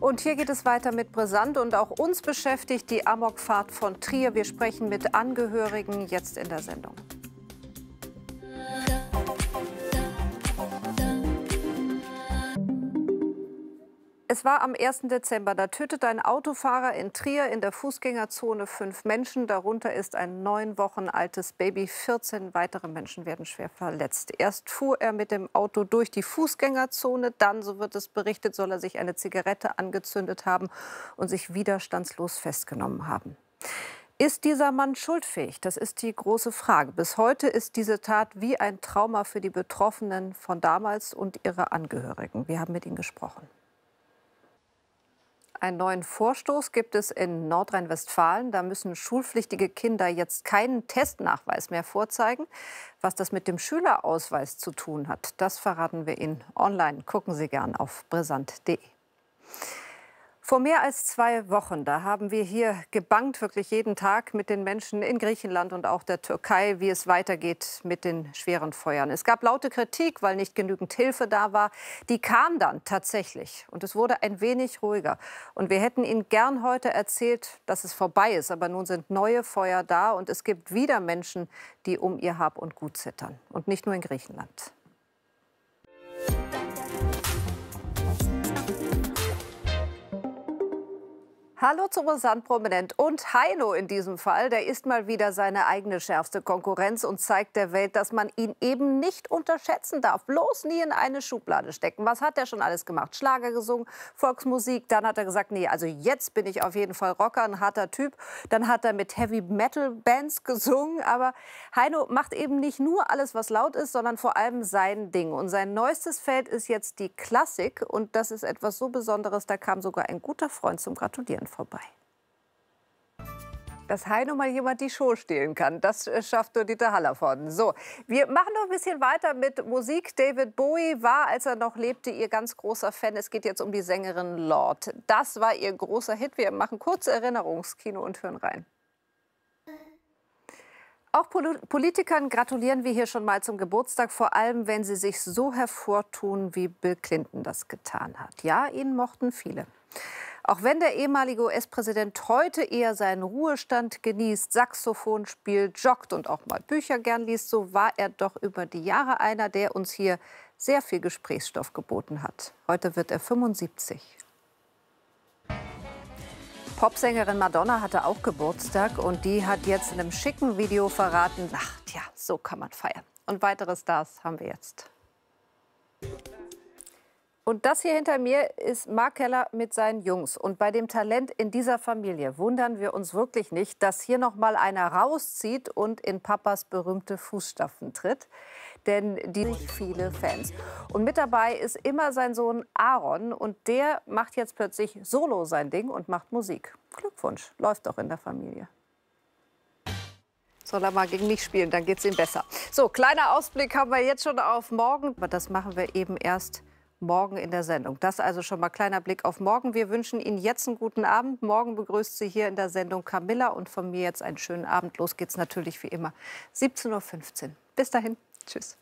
Und hier geht es weiter mit Brisant und auch uns beschäftigt die Amokfahrt von Trier. Wir sprechen mit Angehörigen jetzt in der Sendung. Es war am 1. Dezember. Da tötet ein Autofahrer in Trier in der Fußgängerzone fünf Menschen. Darunter ist ein neun Wochen altes Baby. 14 weitere Menschen werden schwer verletzt. Erst fuhr er mit dem Auto durch die Fußgängerzone. Dann, so wird es berichtet, soll er sich eine Zigarette angezündet haben und sich widerstandslos festgenommen haben. Ist dieser Mann schuldfähig? Das ist die große Frage. Bis heute ist diese Tat wie ein Trauma für die Betroffenen von damals und ihre Angehörigen. Wir haben mit ihm gesprochen. Einen neuen Vorstoß gibt es in Nordrhein-Westfalen. Da müssen schulpflichtige Kinder jetzt keinen Testnachweis mehr vorzeigen. Was das mit dem Schülerausweis zu tun hat, das verraten wir Ihnen online. Gucken Sie gern auf brisant.de. Vor mehr als zwei Wochen, da haben wir hier gebangt, wirklich jeden Tag mit den Menschen in Griechenland und auch der Türkei, wie es weitergeht mit den schweren Feuern. Es gab laute Kritik, weil nicht genügend Hilfe da war. Die kam dann tatsächlich und es wurde ein wenig ruhiger. Und wir hätten Ihnen gern heute erzählt, dass es vorbei ist. Aber nun sind neue Feuer da und es gibt wieder Menschen, die um ihr Hab und Gut zittern. Und nicht nur in Griechenland. Hallo zu zum Prominent und Heino in diesem Fall. Der ist mal wieder seine eigene schärfste Konkurrenz und zeigt der Welt, dass man ihn eben nicht unterschätzen darf. Bloß nie in eine Schublade stecken. Was hat er schon alles gemacht? Schlager gesungen, Volksmusik. Dann hat er gesagt, nee, also jetzt bin ich auf jeden Fall Rocker, ein harter Typ. Dann hat er mit Heavy Metal Bands gesungen. Aber Heino macht eben nicht nur alles, was laut ist, sondern vor allem sein Ding. Und sein neuestes Feld ist jetzt die Klassik. Und das ist etwas so Besonderes. Da kam sogar ein guter Freund zum Gratulieren vorbei. Dass Heino mal jemand die Show stehlen kann, das äh, schafft nur Dieter Hallervorden. So, wir machen noch ein bisschen weiter mit Musik. David Bowie war, als er noch lebte, ihr ganz großer Fan. Es geht jetzt um die Sängerin Lord. Das war ihr großer Hit. Wir machen kurz Erinnerungskino und hören rein. Auch Politikern gratulieren wir hier schon mal zum Geburtstag, vor allem wenn sie sich so hervortun, wie Bill Clinton das getan hat. Ja, ihn mochten viele. Auch wenn der ehemalige US-Präsident heute eher seinen Ruhestand genießt, Saxophon spielt, joggt und auch mal Bücher gern liest, so war er doch über die Jahre einer, der uns hier sehr viel Gesprächsstoff geboten hat. Heute wird er 75. Popsängerin Madonna hatte auch Geburtstag und die hat jetzt in einem schicken Video verraten, ach tja, so kann man feiern. Und weitere Stars haben wir jetzt. Und das hier hinter mir ist Mark Keller mit seinen Jungs. Und bei dem Talent in dieser Familie wundern wir uns wirklich nicht, dass hier noch mal einer rauszieht und in Papas berühmte Fußstapfen tritt. Denn die sind viele Fans. Und mit dabei ist immer sein Sohn Aaron. Und der macht jetzt plötzlich solo sein Ding und macht Musik. Glückwunsch, läuft doch in der Familie soll er mal gegen mich spielen, dann geht es ihm besser. So, kleiner Ausblick haben wir jetzt schon auf morgen. Aber das machen wir eben erst morgen in der Sendung. Das also schon mal kleiner Blick auf morgen. Wir wünschen Ihnen jetzt einen guten Abend. Morgen begrüßt Sie hier in der Sendung Camilla und von mir jetzt einen schönen Abend. Los geht's natürlich wie immer 17.15 Uhr. Bis dahin. Tschüss.